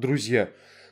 друзья.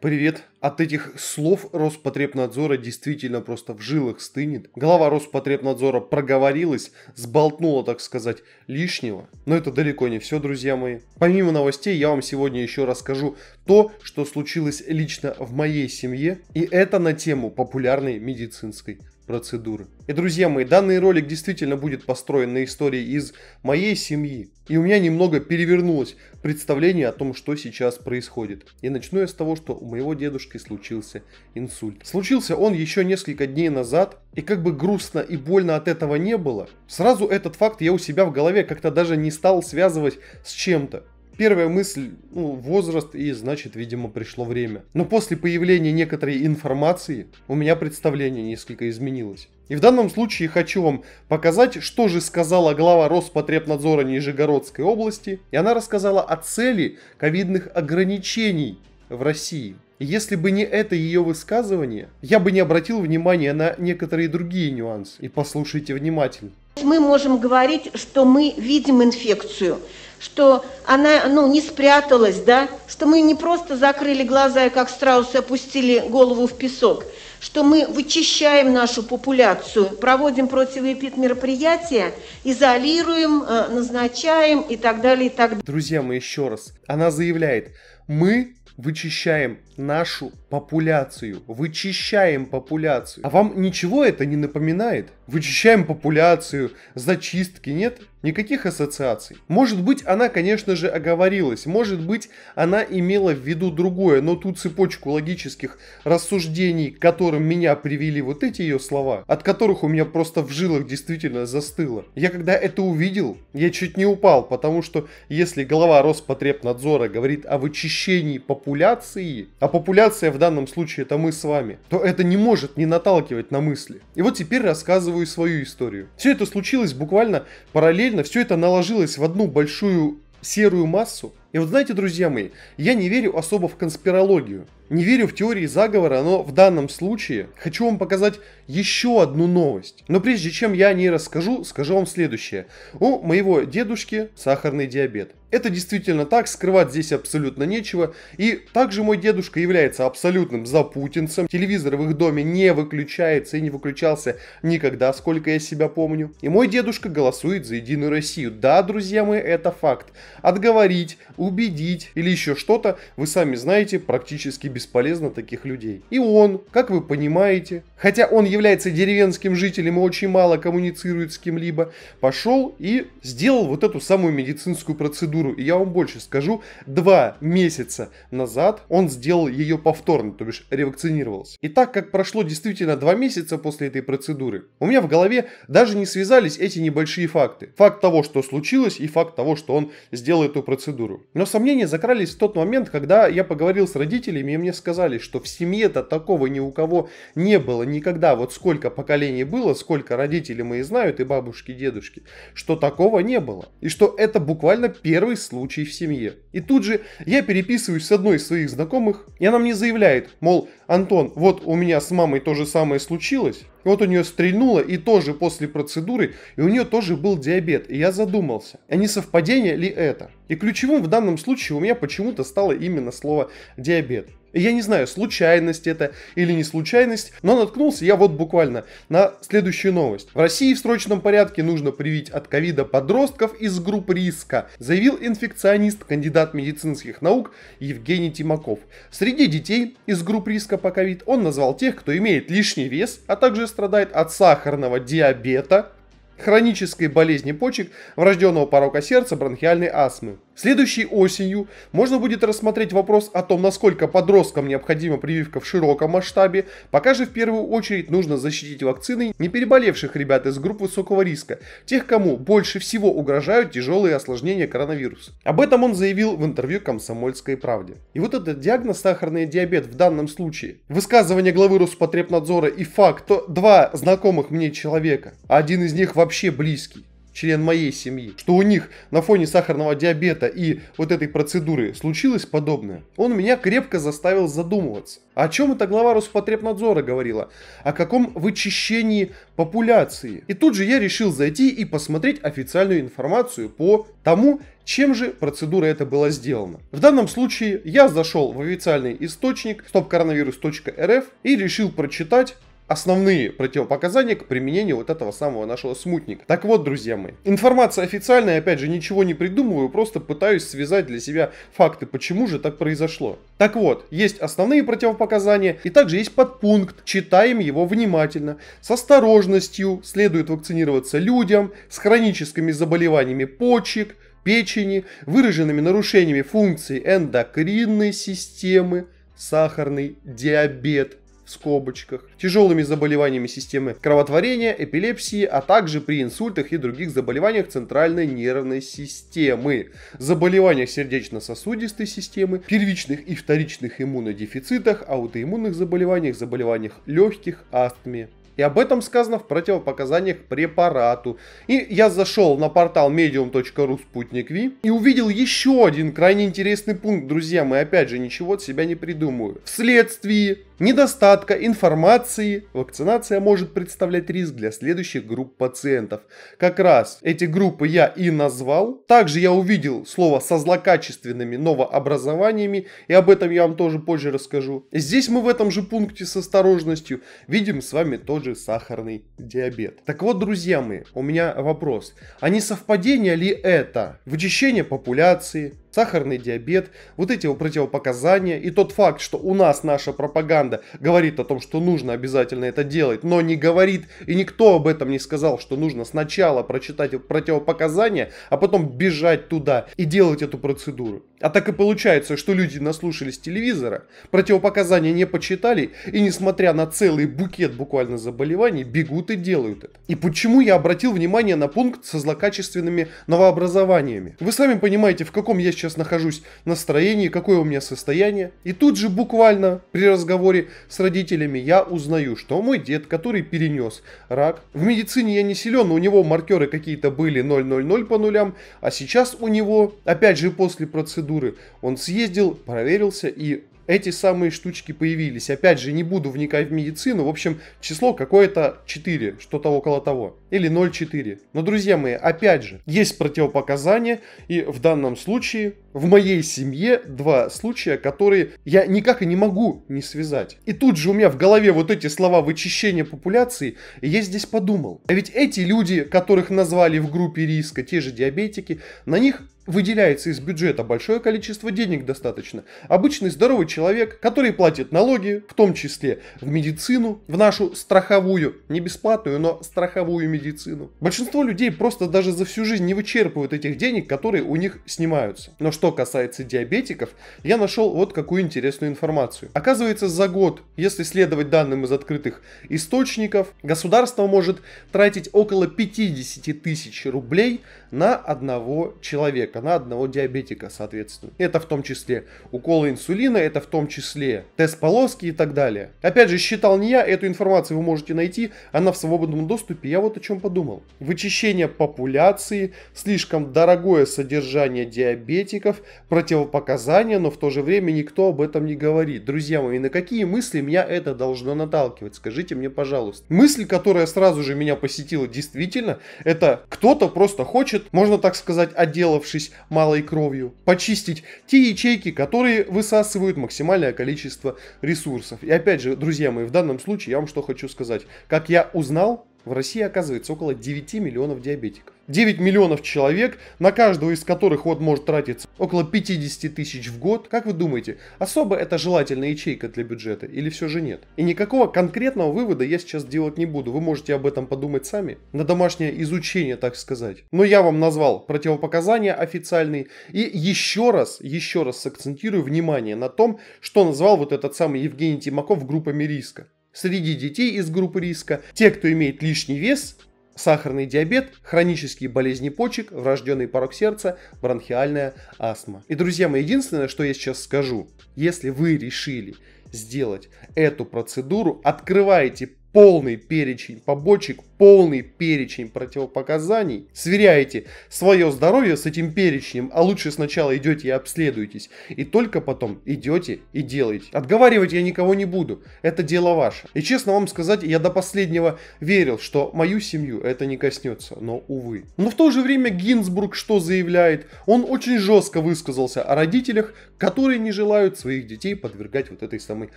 Привет. От этих слов Роспотребнадзора действительно просто в жилах стынет. Глава Роспотребнадзора проговорилась, сболтнула, так сказать, лишнего. Но это далеко не все, друзья мои. Помимо новостей, я вам сегодня еще расскажу то, что случилось лично в моей семье. И это на тему популярной медицинской процедуры. И, друзья мои, данный ролик действительно будет построен на истории из моей семьи. И у меня немного перевернулось представление о том, что сейчас происходит. И начну я с того, что у моего дедушки случился инсульт. Случился он еще несколько дней назад, и как бы грустно и больно от этого не было, сразу этот факт я у себя в голове как-то даже не стал связывать с чем-то. Первая мысль, ну, возраст и, значит, видимо, пришло время. Но после появления некоторой информации у меня представление несколько изменилось. И в данном случае хочу вам показать, что же сказала глава Роспотребнадзора Нижегородской области. И она рассказала о цели ковидных ограничений в России. Если бы не это ее высказывание, я бы не обратил внимания на некоторые другие нюансы. И послушайте внимательно. Мы можем говорить, что мы видим инфекцию – что она ну, не спряталась, да, что мы не просто закрыли глаза и как страусы опустили голову в песок, что мы вычищаем нашу популяцию, проводим противоэпид мероприятия, изолируем, э, назначаем и так далее, и так далее. Друзья мы еще раз, она заявляет, мы вычищаем нашу популяцию, вычищаем популяцию. А вам ничего это не напоминает? Вычищаем популяцию, зачистки, нет? Никаких ассоциаций. Может быть, она, конечно же, оговорилась, может быть, она имела в виду другое, но ту цепочку логических рассуждений, к которым меня привели вот эти ее слова, от которых у меня просто в жилах действительно застыло. Я когда это увидел, я чуть не упал, потому что если глава Роспотребнадзора говорит о вычищении популяции, а популяция в в данном случае это мы с вами, то это не может не наталкивать на мысли. И вот теперь рассказываю свою историю. Все это случилось буквально параллельно, все это наложилось в одну большую серую массу. И вот знаете, друзья мои, я не верю особо в конспирологию. Не верю в теории заговора, но в данном случае хочу вам показать еще одну новость. Но прежде чем я о ней расскажу, скажу вам следующее. У моего дедушки сахарный диабет. Это действительно так, скрывать здесь абсолютно нечего. И также мой дедушка является абсолютным запутинцем. Телевизор в их доме не выключается и не выключался никогда, сколько я себя помню. И мой дедушка голосует за Единую Россию. Да, друзья мои, это факт. Отговорить, убедить или еще что-то, вы сами знаете, практически бесполезно таких людей. И он, как вы понимаете, хотя он является деревенским жителем и очень мало коммуницирует с кем-либо, пошел и сделал вот эту самую медицинскую процедуру дуру. И я вам больше скажу, два месяца назад он сделал ее повторно, то бишь ревакцинировался. И так как прошло действительно два месяца после этой процедуры, у меня в голове даже не связались эти небольшие факты. Факт того, что случилось, и факт того, что он сделал эту процедуру. Но сомнения закрались в тот момент, когда я поговорил с родителями, и мне сказали, что в семье-то такого ни у кого не было никогда. Вот сколько поколений было, сколько родителей мои знают, и бабушки, и дедушки, что такого не было. И что это буквально первый первый случай в семье. И тут же я переписываюсь с одной из своих знакомых, и она мне заявляет, мол, Антон, вот у меня с мамой то же самое случилось, и вот у нее стрельнуло, и тоже после процедуры, и у нее тоже был диабет, и я задумался, а не совпадение ли это? И ключевым в данном случае у меня почему-то стало именно слово «диабет». Я не знаю, случайность это или не случайность, но наткнулся я вот буквально на следующую новость. В России в срочном порядке нужно привить от ковида подростков из групп риска, заявил инфекционист, кандидат медицинских наук Евгений Тимаков. Среди детей из групп риска по ковид он назвал тех, кто имеет лишний вес, а также страдает от сахарного диабета, хронической болезни почек, врожденного порока сердца, бронхиальной астмы. Следующей осенью можно будет рассмотреть вопрос о том, насколько подросткам необходима прививка в широком масштабе. Пока же в первую очередь нужно защитить вакциной не переболевших ребят из групп высокого риска, тех, кому больше всего угрожают тяжелые осложнения коронавируса. Об этом он заявил в интервью «Комсомольской правде». И вот этот диагноз сахарный диабет в данном случае, высказывание главы Роспотребнадзора и факт, то два знакомых мне человека, а один из них вообще близкий, член моей семьи, что у них на фоне сахарного диабета и вот этой процедуры случилось подобное, он меня крепко заставил задумываться. О чем эта глава Роспотребнадзора говорила? О каком вычищении популяции? И тут же я решил зайти и посмотреть официальную информацию по тому, чем же процедура это была сделана. В данном случае я зашел в официальный источник stopcoronavirus.rf и решил прочитать основные противопоказания к применению вот этого самого нашего смутника. Так вот, друзья мои, информация официальная, опять же, ничего не придумываю, просто пытаюсь связать для себя факты, почему же так произошло. Так вот, есть основные противопоказания и также есть подпункт, читаем его внимательно. С осторожностью следует вакцинироваться людям с хроническими заболеваниями почек, печени, выраженными нарушениями функций эндокринной системы, сахарный диабет, в скобочках, тяжелыми заболеваниями системы кровотворения, эпилепсии, а также при инсультах и других заболеваниях центральной нервной системы, заболеваниях сердечно-сосудистой системы, первичных и вторичных иммунодефицитах, аутоиммунных заболеваниях, заболеваниях легких, астме. И об этом сказано в противопоказаниях к препарату. И я зашел на портал medium.ru спутник Ви и увидел еще один крайне интересный пункт, друзья мои. Опять же, ничего от себя не придумаю. Вследствие недостатка информации вакцинация может представлять риск для следующих групп пациентов. Как раз эти группы я и назвал. Также я увидел слово со злокачественными новообразованиями, и об этом я вам тоже позже расскажу. Здесь мы в этом же пункте с осторожностью видим с вами тот же сахарный диабет. Так вот, друзья мои, у меня вопрос. А не совпадение ли это? Вычищение популяции, сахарный диабет, вот эти его противопоказания и тот факт, что у нас наша пропаганда говорит о том, что нужно обязательно это делать, но не говорит и никто об этом не сказал, что нужно сначала прочитать противопоказания, а потом бежать туда и делать эту процедуру. А так и получается, что люди наслушались телевизора, противопоказания не почитали и, несмотря на целый букет буквально заболеваний, бегут и делают это. И почему я обратил внимание на пункт со злокачественными новообразованиями? Вы сами понимаете, в каком я сейчас нахожусь настроении, какое у меня состояние. И тут же буквально при разговоре с родителями я узнаю, что мой дед, который перенес рак, в медицине я не силен, у него маркеры какие-то были 000 по нулям, а сейчас у него, опять же после процедуры, процедуры. Он съездил, проверился и эти самые штучки появились. Опять же, не буду вникать в медицину. В общем, число какое-то 4, что-то около того. Или 0,4. Но, друзья мои, опять же, есть противопоказания. И в данном случае, в моей семье, два случая, которые я никак и не могу не связать. И тут же у меня в голове вот эти слова вычищения популяции. И я здесь подумал. А ведь эти люди, которых назвали в группе риска, те же диабетики, на них выделяется из бюджета большое количество денег достаточно. Обычный здоровый человек, который платит налоги, в том числе в медицину, в нашу страховую, не бесплатную, но страховую медицину. Большинство людей просто даже за всю жизнь не вычерпывают этих денег, которые у них снимаются. Но что касается диабетиков, я нашел вот какую интересную информацию. Оказывается, за год, если следовать данным из открытых источников, государство может тратить около 50 тысяч рублей на одного человека человека, на одного диабетика, соответственно. Это в том числе уколы инсулина, это в том числе тест полоски и так далее. Опять же, считал не я, эту информацию вы можете найти, она в свободном доступе, я вот о чем подумал. Вычищение популяции, слишком дорогое содержание диабетиков, противопоказания, но в то же время никто об этом не говорит. Друзья мои, на какие мысли меня это должно наталкивать? Скажите мне, пожалуйста. Мысль, которая сразу же меня посетила действительно, это кто-то просто хочет, можно так сказать, отделавшись обзаведусь малой кровью, почистить те ячейки, которые высасывают максимальное количество ресурсов. И опять же, друзья мои, в данном случае я вам что хочу сказать. Как я узнал, в России оказывается около 9 миллионов диабетиков. 9 миллионов человек, на каждого из которых вот может тратиться около 50 тысяч в год. Как вы думаете, особо это желательная ячейка для бюджета или все же нет? И никакого конкретного вывода я сейчас делать не буду, вы можете об этом подумать сами. На домашнее изучение, так сказать. Но я вам назвал противопоказания официальные и еще раз, еще раз сакцентирую внимание на том, что назвал вот этот самый Евгений Тимаков группами риска среди детей из группы риска, те, кто имеет лишний вес, сахарный диабет, хронические болезни почек, врожденный порог сердца, бронхиальная астма. И, друзья мои, единственное, что я сейчас скажу, если вы решили сделать эту процедуру, открываете полный перечень побочек, полный перечень противопоказаний, сверяете свое здоровье с этим перечнем, а лучше сначала идете и обследуетесь, и только потом идете и делаете. Отговаривать я никого не буду, это дело ваше. И честно вам сказать, я до последнего верил, что мою семью это не коснется, но увы. Но в то же время Гинзбург что заявляет? Он очень жестко высказался о родителях, которые не желают своих детей подвергать вот этой самой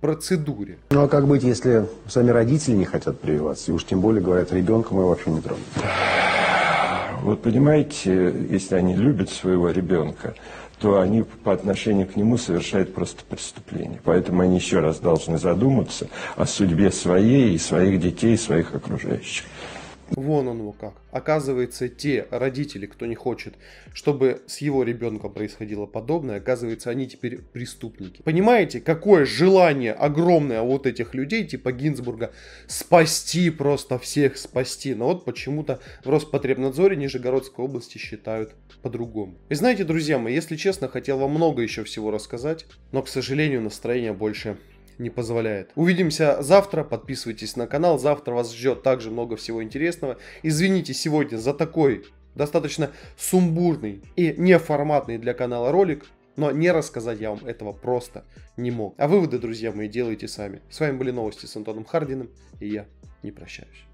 процедуре. Ну а как быть, если сами родители не хотят прививаться, и уж тем более говорят, нет, ребенка мы вообще не трогаем. Вот понимаете, если они любят своего ребенка, то они по отношению к нему совершают просто преступление. Поэтому они еще раз должны задуматься о судьбе своей и своих детей, и своих окружающих. Вон он его как. Оказывается, те родители, кто не хочет, чтобы с его ребенком происходило подобное, оказывается, они теперь преступники. Понимаете, какое желание огромное вот этих людей, типа Гинзбурга, спасти просто всех, спасти. Но вот почему-то в Роспотребнадзоре Нижегородской области считают по-другому. И знаете, друзья мои, если честно, хотел вам много еще всего рассказать, но, к сожалению, настроения больше не позволяет. Увидимся завтра, подписывайтесь на канал, завтра вас ждет также много всего интересного. Извините сегодня за такой достаточно сумбурный и неформатный для канала ролик, но не рассказать я вам этого просто не мог. А выводы, друзья мои, делайте сами. С вами были новости с Антоном Хардиным, и я не прощаюсь.